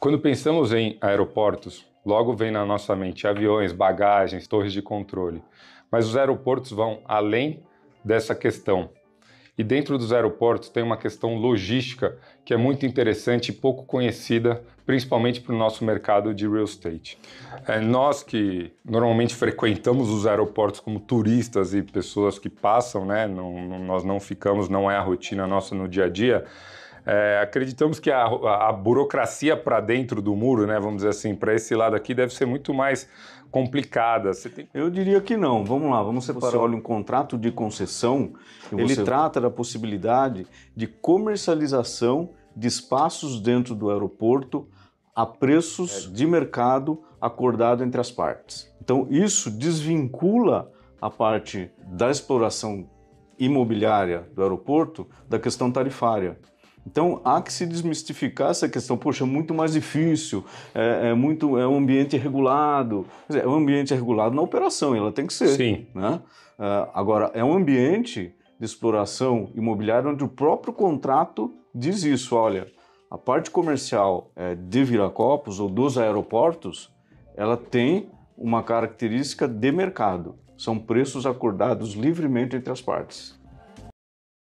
Quando pensamos em aeroportos, logo vem na nossa mente aviões, bagagens, torres de controle. Mas os aeroportos vão além dessa questão. E dentro dos aeroportos tem uma questão logística que é muito interessante e pouco conhecida, principalmente para o nosso mercado de real estate. É, nós que normalmente frequentamos os aeroportos como turistas e pessoas que passam, né? Não, não, nós não ficamos, não é a rotina nossa no dia a dia é, acreditamos que a, a, a burocracia para dentro do muro, né, vamos dizer assim, para esse lado aqui, deve ser muito mais complicada. Tem... Eu diria que não. Vamos lá, vamos separar. Você olha um contrato de concessão, ele trata da possibilidade de comercialização de espaços dentro do aeroporto a preços é. de mercado acordado entre as partes. Então, isso desvincula a parte da exploração imobiliária do aeroporto da questão tarifária. Então há que se desmistificar essa questão. Poxa, é muito mais difícil, é, é muito, é um ambiente regulado. Dizer, é um ambiente regulado na operação, ela tem que ser. Sim. Né? Uh, agora, é um ambiente de exploração imobiliária onde o próprio contrato diz isso: olha, a parte comercial é, de Viracopos ou dos aeroportos, ela tem uma característica de mercado. São preços acordados livremente entre as partes.